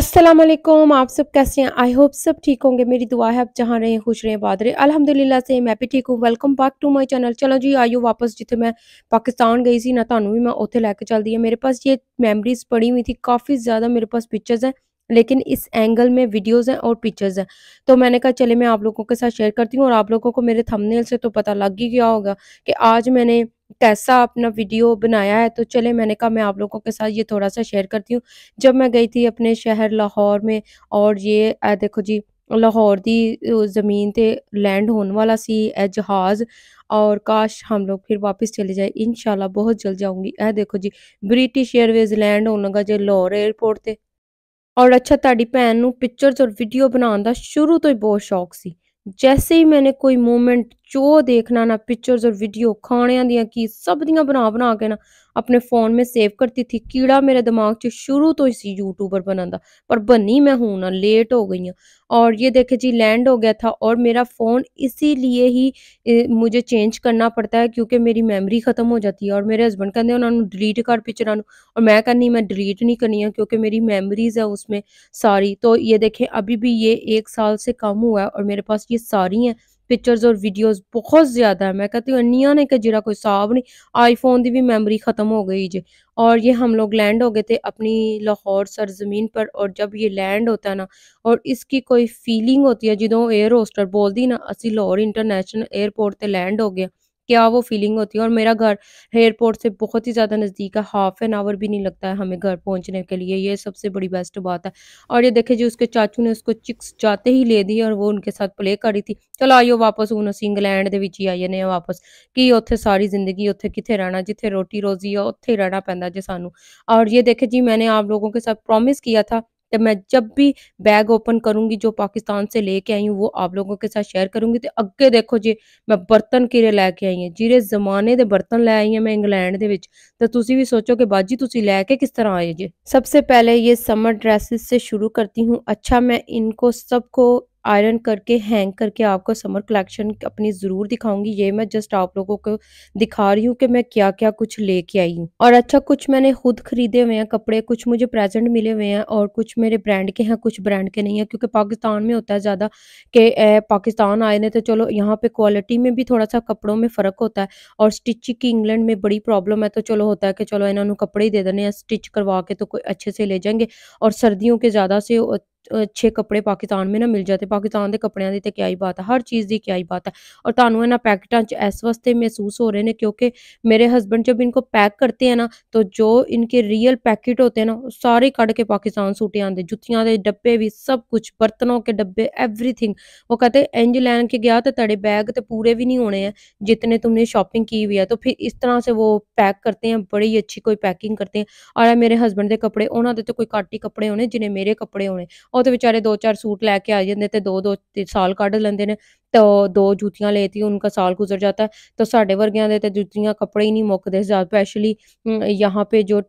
असलम आप सब कैसे हैं आई होप सब ठीक होंगे मेरी दुआ है आप जहाँ रहें खुश रहें बाद रहे अलहमदिल्ला से मैं भी ठीक हूँ welcome back to my channel चलो जी आइयो वापस जिथे मैं पाकिस्तान गई सी ना तो भी मैं उत्थे लैके चलती है मेरे पास ये मेमरीज पड़ी हुई थी काफ़ी ज़्यादा मेरे पास पिक्चर्स हैं लेकिन इस एंगल में वीडियोस हैं और पिक्चर्स हैं तो मैंने कहा चले मैं आप लोगों के साथ शेयर करती हूँ और आप लोगों को मेरे थंबनेल से तो पता लग ही गया होगा कि आज मैंने कैसा अपना वीडियो बनाया है तो चले मैंने कहा मैं आप लोगों के साथ ये थोड़ा सा शेयर करती हूँ जब मैं गई थी अपने शहर लाहौर में और ये देखो जी लाहौर दी जमीन ते लैंड होने वाला सी ए जहाज और काश हम लोग फिर वापस चले जाए इन बहुत जल्द जाऊंगी ए देखो जी ब्रिटिश एयरवेज लैंड होने लगा जो लाहौर एयरपोर्ट से ਔਰ ਅੱਛਾ ਤੁਹਾਡੀ ਭੈਣ ਨੂੰ ਪਿਕਚਰਸ ਔਰ ਵੀਡੀਓ ਬਣਾਉਣ ਦਾ ਸ਼ੁਰੂ ਤੋਂ ਹੀ ਬਹੁਤ ਸ਼ੌਕ ਸੀ ਜੈਸੇ ਹੀ ਮੈਨੇ ਕੋਈ ਮੂਮੈਂਟ ਚੋ ਦੇਖਣਾ ਨਾ ਪਿਕਚਰਸ ਔਰ ਵੀਡੀਓ ਖਾਣਿਆਂ ਦੀਆਂ ਕੀ ਸਭ ਦੀਆਂ ਬਣਾ ਬਣਾ ਕੇ ਨਾ ਆਪਣੇ ਫੋਨ ਮੇ ਸੇਵ ਕਰਤੀ ਥੀ ਕੀੜਾ ਮੇਰੇ ਦਿਮਾਗ 'ਚ ਸ਼ੁਰੂ ਤੋਂ ਹੀ ਸੀ ਯੂਟਿਊਬਰ ਬਣਨ ਦਾ ਪਰ ਬੰਨੀ ਮੈਂ ਹੁਣ ਨਾ ਲੇਟ ਹੋ ਗਈ ਆ और ये देखे जी लैंड हो गया था और मेरा फ़ोन इसीलिए ही मुझे चेंज करना पड़ता है क्योंकि मेरी मेमोरी ख़त्म हो जाती है और मेरे हस्बैंड कहते उन्होंने डिलीट कर पिक्चर और मैं कहनी मैं डिलीट नहीं करनी है क्योंकि मेरी मेमोरीज है उसमें सारी तो ये देखें अभी भी ये एक साल से कम हुआ है और मेरे पास ये सारी हैं पिक्चर्स और वीडियोस बहुत ज़्यादा है मैं कहती हूँ अन्निया ने कि जरा कोई हिसाब नहीं आईफोन की भी मेमोरी ख़त्म हो गई जी और ये हम लोग लैंड हो गए थे अपनी लाहौर सरजमीन पर और जब ये लैंड होता है ना और इसकी कोई फीलिंग होती है जो एयर होस्टर बोलती ना असी लाहौर इंटरनेशनल एयरपोर्ट पर लैंड हो गया क्या वो फीलिंग होती है और मेरा घर एयरपोर्ट से बहुत ही ज़्यादा नज़दीक है हाफ एन आवर भी नहीं लगता है हमें घर पहुंचने के लिए ये सबसे बड़ी बेस्ट बात है और ये देखे जी उसके चाचू ने उसको चिक्स जाते ही ले दी और वो उनके साथ प्ले करी थी चलो आइयो वापस हूँ असं इंग्लैंड ही ਵਿੱਚ ਹੀ वापस कि उ सारी जिंदगी ਸਾਰੀ कितने रहना जिथे रोटी रोजी है उत्थे रहना ਉੱਥੇ जी सू और ये देखे जी मैंने आप लोगों के साथ प्रॉमिस किया था तो मैं जब भी बैग ओपन करूँगी जो पाकिस्तान से लेके आई हूँ वो आप लोगों के साथ शेयर करूँगी तो अगे देखो जी मैं बर्तन किरे लैके आई हूँ जिरे जमाने के बर्तन लै आई हूँ मैं इंग्लैंड के तो तुम भी सोचो कि बाजी तुम लैके किस तरह आए जी सबसे पहले ये समर ड्रेसिस से शुरू करती हूँ अच्छा मैं इनको सबको आयरन करके हैंग करके आपको समर कलेक्शन अपनी ज़रूर दिखाऊंगी ये मैं जस्ट आप लोगों को दिखा रही हूँ कि मैं क्या क्या कुछ लेके आई हूँ और अच्छा कुछ मैंने खुद खरीदे हुए हैं कपड़े कुछ मुझे प्रेजेंट मिले हुए हैं और कुछ मेरे ब्रांड के हैं कुछ ब्रांड के नहीं है क्योंकि पाकिस्तान में होता है ज़्यादा कि पाकिस्तान आए हैं तो चलो यहाँ पे क्वालिटी में भी थोड़ा सा कपड़ों में फ़र्क होता है और स्टिचिंग की इंग्लैंड में बड़ी प्रॉब्लम है तो चलो होता है कि चलो इन्होंने कपड़े ही दे देने स्टिच करवा के तो कोई अच्छे से ले जाएंगे और सर्दियों के ज़्यादा से अच्छे कपड़े पाकिस्तान में ना मिल जाते पाकिस्तान के ਕੱਪੜਿਆਂ की तो क्या ही बात है हर चीज़ की क्या ही बात है और ਤੁਹਾਨੂੰ ਇਹਨਾਂ पैकेटा च इस वास्ते महसूस हो रहे हैं क्योंकि मेरे हस्बैंड जब इनको पैक करते हैं ना तो जो इनके रियल पैकेट होते हैं ना सारे कड़ के पाकिस्तान सूटे आते जुतियां के डब्बे भी सब कुछ बर्तनों के डब्बे एवरीथिंग वो कहते इंज लैन के गया तो तड़े बैग तो पूरे भी नहीं होने हैं जितने तुमने शॉपिंग की हुई है तो फिर इस तरह से वो पैक करते हैं बड़ी अच्छी कोई पैकिंग करते हैं और मेरे हस्बैंड के कपड़े उन्होंने तो कोई घट ही कपड़े होने जिन्हें मेरे कपड़े होने ਉਹ ਤੇ ਵਿਚਾਰੇ ਦੋ ਚਾਰ ਸੂਟ ਲੈ ਕੇ ਆ ਜਾਂਦੇ ਤੇ ਦੋ ਦੋ ਸਾਲ ਕੱਢ ਲੈਂਦੇ ਨੇ तो दो जूतियां लेती उनका साल गुजर जाता है तो साढ़े वर्गियां दे तो जूतियां कपड़े ही नहीं मुकते स्पैशली यहाँ पे जो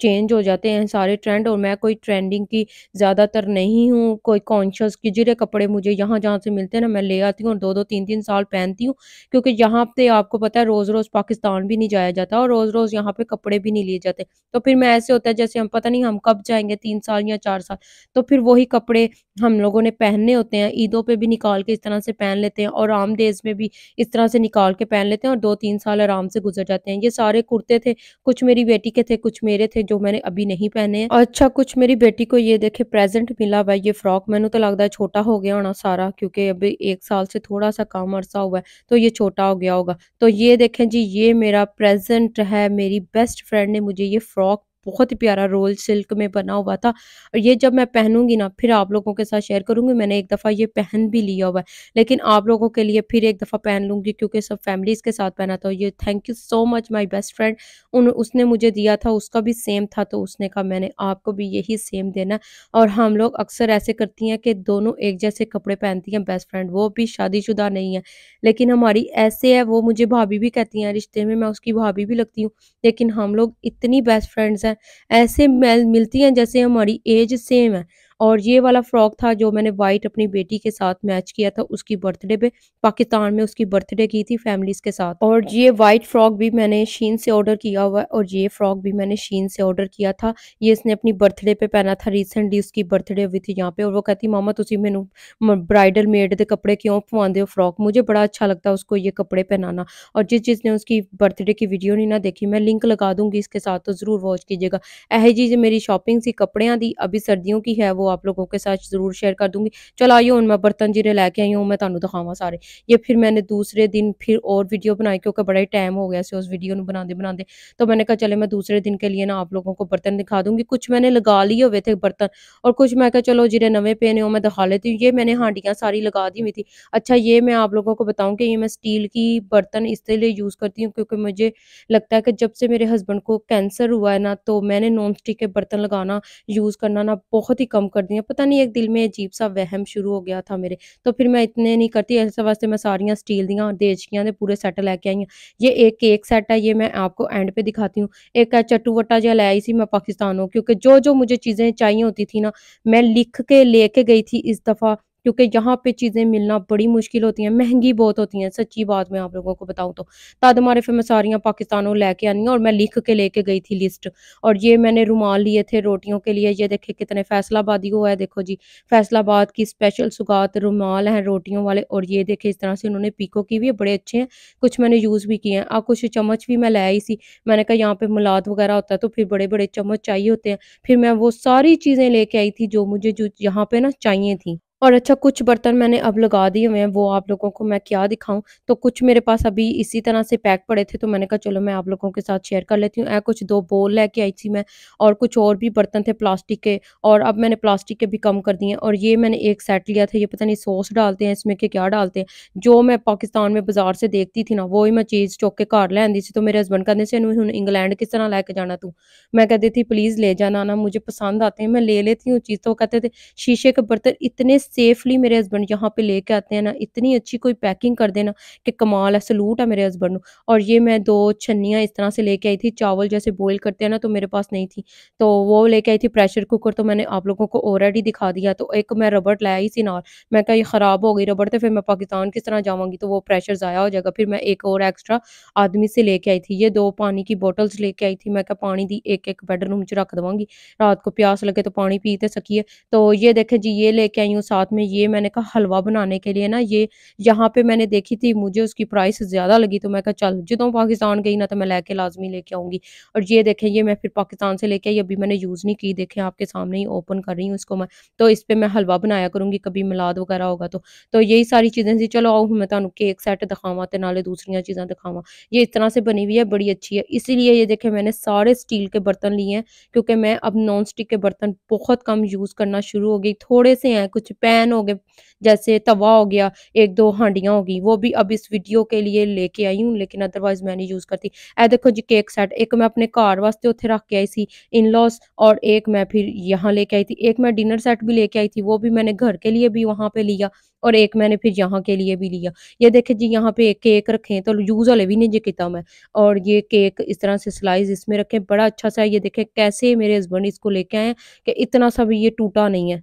चेंज हो जाते हैं सारे ट्रेंड और मैं कोई ट्रेंडिंग की ज़्यादातर नहीं हूँ कोई कॉन्शियस कि जिरे कपड़े मुझे यहाँ जहाँ से मिलते हैं ना मैं ले आती हूँ और दो दो तीन तीन साल पहनती हूँ क्योंकि यहाँ पे आपको पता है रोज़ रोज़ पाकिस्तान भी नहीं जाया जाता और रोज़ रोज़ यहाँ पे कपड़े भी नहीं लिए जाते तो फिर मैं ऐसे होता है जैसे हम पता नहीं हम कब जाएंगे तीन साल या चार साल तो फिर वही कपड़े हम लोगों ने पहनने होते हैं ईदों पर भी निकाल के इस तरह से पहन लेते हैं और आम डेज में भी इस तरह से निकाल के पहन लेते हैं और दो तीन साल आराम से गुजर जाते हैं ये सारे कुर्ते थे कुछ मेरी बेटी के थे कुछ मेरे थे जो मैंने अभी नहीं पहने और अच्छा कुछ मेरी बेटी को ये देखे प्रेजेंट मिला हुआ ये फ्रॉक मैंने तो लगता है छोटा हो गया होना सारा क्योंकि अभी एक साल से थोड़ा सा काम अरसा हुआ है तो ये छोटा हो गया होगा तो ये देखें जी ये मेरा प्रेजेंट है मेरी बेस्ट फ्रेंड ने मुझे ये फ्रॉक बहुत ही प्यारा रोल सिल्क में बना हुआ था और ये जब मैं पहनूंगी ना फिर आप लोगों के साथ शेयर करूंगी मैंने एक दफ़ा ये पहन भी लिया हुआ है लेकिन आप लोगों के लिए फिर एक दफ़ा पहन लूंगी क्योंकि सब फैमिलीज़ के साथ पहना था ये thank you so much my best friend उन उसने मुझे दिया था उसका भी सेम था तो उसने कहा मैंने आपको भी यही सेम देना और हम लोग अक्सर ऐसे करती हैं कि दोनों एक जैसे कपड़े पहनती हैं बेस्ट फ्रेंड वो भी शादी नहीं है लेकिन हमारी ऐसे है वो मुझे भाभी भी कहती हैं रिश्ते में मैं उसकी भाभी भी लगती हूँ लेकिन हम लोग इतनी बेस्ट फ्रेंड्स है ऐसे मिलती हैं जैसे हमारी एज सेम है और ये वाला फ्रॉक था जो मैंने वाइट अपनी बेटी के साथ मैच किया था उसकी बर्थडे पे पाकिस्तान में उसकी बर्थडे की थी फैमिलीज के साथ और ये वाइट फ्रॉक भी मैंने शीन से ऑर्डर किया हुआ और ये फ्रॉक भी मैंने शीन से ऑर्डर किया था ये इसने अपनी बर्थडे पे पहना था रिसेंटली उसकी बर्थडे हुई थी यहाँ पे और वो कहती मामा तुम मैनू ब्राइडल मेड के कपड़े क्यों पवाते हो फ्रॉक मुझे बड़ा अच्छा लगता है उसको ये कपड़े पहनाना और जिस जिसने उसकी बर्थडे की वीडियो नहीं ना देखी मैं लिंक लगा दूंगी इसके साथ तो जरूर वॉच कीजिएगा यह चीज मेरी शॉपिंग सी कपड़िया की अभी सर्दियों की है वो आप लोगों के साथ जरूर शेयर कर दूंगी चल आइयो हूँ मैं बर्तन जिन्हें लैके आई हूँ मैं तुम्हें दिखावा सारे ये फिर मैंने दूसरे दिन फिर और वीडियो बनाई क्योंकि बड़ा ही टाइम हो गया से उस वीडियो ने बनाते बनाते तो मैंने कहा चले मैं दूसरे दिन के लिए ना आप लोगों को बर्तन दिखा दूंगी कुछ मैंने लगा लिए हुए थे बर्तन और कुछ मैं कहा चलो जिन्हें नवे पेने हो मैं दिखा लेती हूँ ये मैंने हांडियाँ सारी लगा दी हुई थी अच्छा ये मैं आप लोगों को बताऊँ कि ये मैं स्टील की बर्तन इसलिए यूज़ करती हूँ क्योंकि मुझे लगता है कि जब से मेरे हस्बैंड को कैंसर हुआ है ना तो मैंने नॉन स्टिक के बर्तन लगाना यूज़ करना ना बहुत ही कम कर कर दिया पता नहीं एक दिल में अजीब सा वहम शुरू हो गया था मेरे तो फिर मैं इतने नहीं करती इस वास्ते मैं सारियाँ स्टील दियाँ और देशकियाँ दे पूरे सैट लैके आई हूँ ये एक केक सैट है ये मैं आपको एंड पे दिखाती हूँ एक है चटूवटा जहाँ लाई सी मैं पाकिस्तान हूँ क्योंकि जो जो मुझे चीज़ें चाहिए होती थी ना मैं लिख के लेके गई थी इस दफ़ा क्योंकि यहाँ पे चीज़ें मिलना बड़ी मुश्किल होती हैं महंगी बहुत होती हैं सच्ची बात मैं आप लोगों को बताऊँ तो तद हमारे फिर मैं सारियाँ पाकिस्तानों लेके आनी और मैं लिख के लेके गई थी लिस्ट और ये मैंने रुमाल लिए थे रोटियों के लिए ये देखे कितने फैसलाबादी हुआ है देखो जी फैसलाबाद की स्पेशल सुगात रुमाल हैं रोटियों वाले और ये देखे इस तरह से उन्होंने पीको की भी है बड़े अच्छे हैं कुछ मैंने यूज़ भी किए हैं और कुछ चम्मच भी मैं ले आई सी मैंने कहा यहाँ पे मुलाद वगैरह होता है तो फिर बड़े बड़े चम्मच चाहिए होते हैं फिर मैं वो सारी चीज़ें लेके आई थी जो मुझे जो यहाँ पे ना चाहिए थी और अच्छा कुछ बर्तन मैंने अब लगा दिए हुए हैं वो आप लोगों को मैं क्या दिखाऊं तो कुछ मेरे पास अभी इसी तरह से पैक पड़े थे तो मैंने कहा चलो मैं आप लोगों के साथ शेयर कर लेती हूँ कुछ दो बोल लेके आई थी मैं और कुछ और भी बर्तन थे प्लास्टिक के और अब मैंने प्लास्टिक के भी कम कर दिए और ये मैंने एक सेट लिया था ये पता नहीं सॉस डालते हैं इसमें के क्या डालते हैं जो मैं पाकिस्तान में बाजार से देखती थी ना वो मैं चीज़ चौक के घर लेंदी थी तो मेरे हस्बैंड कहते थे हूँ इंग्लैंड किस तरह लेके जाना तू मैं कहती थी प्लीज़ ले जाना ना मुझे पसंद आते हैं मैं ले लेती हूँ चीज़ तो कहते थे शीशे के बर्तन इतने सेफली मेरे हस्बैंड यहाँ पे लेके आते हैं ना इतनी अच्छी कोई पैकिंग कर देना कि कमाल है सलूट है मेरे हस्बैंड को और ये मैं दो छन्नियाँ इस तरह से लेके आई थी चावल जैसे बॉयल करते हैं ना तो मेरे पास नहीं थी तो वो लेके आई थी प्रेशर कुकर तो मैंने आप लोगों को ऑलरेडी दिखा दिया तो एक मैं रबड़ लाया ही सी नार मैं कहा ये ख़राब हो गई रबड़ तो फिर मैं पाकिस्तान किस तरह जाऊँगी तो वो प्रेशर ज़ाया हो जाएगा फिर मैं एक और एक्स्ट्रा आदमी से लेके आई थी ये दो पानी की बॉटल्स लेके आई थी मैं क्या पानी दी एक एक बेडरूम च रख देवगी रात को प्यास लगे तो पानी पीते सकी है तो ये देखें जी ये लेके आई हूँ साथ साथ में ये मैंने कहा हलवा बनाने के लिए ना ये यहाँ पे मैंने देखी थी मुझे उसकी प्राइस ज़्यादा लगी तो मैं कहा चल जो पाकिस्तान गई ना तो मैं लेके लाजमी लेके आऊंगी और ये देखें ये मैं फिर पाकिस्तान से लेके आई अभी मैंने यूज़ नहीं की देखें आपके सामने ही ओपन कर रही हूँ इसको मैं तो इस पर मैं हलवा बनाया करूंगी कभी मिलाद वगैरह होगा तो तो यही सारी चीज़ें थी चलो आओ मैं तुम केक सैट दिखावा तो नाले दूसरिया चीज़ा दिखावा ये इस तरह से बनी हुई है बड़ी अच्छी है इसीलिए ये देखे मैंने सारे स्टील के बर्तन लिए हैं क्योंकि मैं अब नॉन स्टिक के बर्तन बहुत कम यूज़ करना शुरू हो गई थोड़े से हैं कुछ पैन पैन हो गए जैसे तवा हो गया एक दो हांडियाँ हो गई वो भी अब इस वीडियो के लिए लेके आई हूँ लेकिन अदरवाइज मैं नहीं यूज़ करती ए देखो जी केक सेट एक मैं अपने घर वास्ते उ रख के आई थी इन लॉस और एक मैं फिर यहाँ लेके आई थी एक मैं डिनर सेट भी लेके आई थी वो भी मैंने घर के लिए भी वहाँ पे लिया और एक मैंने फिर यहाँ के लिए भी लिया ये देखे जी यहाँ पे एक केक रखे तो यूज़ वाले भी नहीं जी किता मैं और ये केक इस तरह से स्लाइस इसमें रखे बड़ा अच्छा सा ये देखे कैसे मेरे हस्बैंड इसको लेके आए कि इतना सा भी ये टूटा नहीं है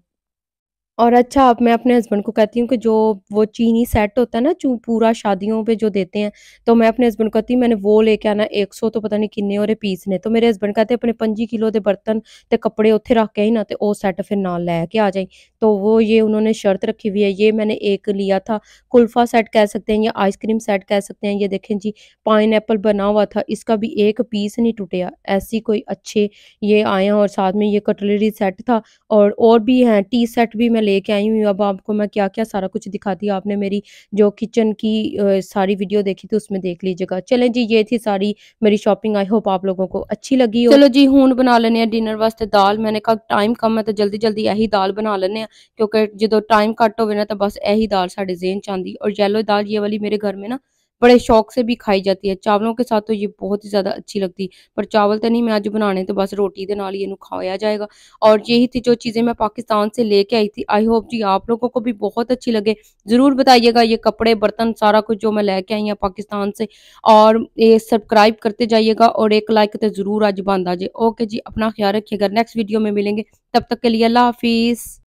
और अच्छा अब मैं अपने हस्बैंड को कहती हूँ कि जो वो चीनी सेट होता है ना चू पूरा शादियों पे जो देते हैं तो मैं अपने हस्बैंड को कहती हूँ मैंने वो लेके आना एक सौ तो पता नहीं किन्ने और पीस ने तो मेरे हस्बैंड कहते अपने पंजी किलो के बर्तन तो कपड़े उत्थे रख के ही ना तो ਉਹ ਸੈੱਟ ਫਿਰ ਨਾਲ आ जाए तो वो ये उन्होंने शर्त रखी हुई है ये मैंने एक लिया था कुल्फा सेट कह सकते हैं या आइसक्रीम सेट कह सकते हैं ये देखें जी पाइन बना हुआ था इसका भी एक पीस नहीं टूटिया ऐसी कोई अच्छे ये आए हैं और साथ में ये कटलरी सेट था और और भी हैं टी सेट भी मैं लेके आई हूँ अब आपको मैं क्या क्या सारा कुछ दिखाती हूँ आपने मेरी जो किचन की सारी वीडियो देखी थी उसमें देख लीजिएगा चलें जी ये थी सारी मेरी शॉपिंग आई होप आप लोगों को अच्छी लगी हो चलो जी हूँ बना लेने डिनर वास्ते दाल मैंने कहा टाइम कम है तो जल्दी जल्दी यही दाल बना लेने क्योंकि जो टाइम घट हो तो बस यही दाल साहन जेन चाहती और येलो दाल ये वाली मेरे घर में ना बड़े शौक से भी खाई जाती है चावलों के साथ तो ये बहुत ही ज्यादा अच्छी लगती है पर चावल तो नहीं ਅੱਜ ਬਣਾਣੇ ਤੇ ਬਸ ਰੋਟੀ ਦੇ ਨਾਲ ਹੀ ਇਹਨੂੰ खाया जाएगा और यही थी जो चीज़ें मैं पाकिस्तान से लेके आई थी आई होप जी आप लोगों को भी बहुत अच्छी लगे ज़रूर बताइएगा ये कपड़े बर्तन सारा कुछ जो मैं लेके आई हूँ पाकिस्तान से और ये सब्सक्राइब करते जाइएगा और एक लाइक तो ज़रूर आज बंद आ जाए ओके जी अपना ख्याल रखिएगा नेक्स्ट वीडियो में मिलेंगे तब तक के लिए अल्लाह हाफिज़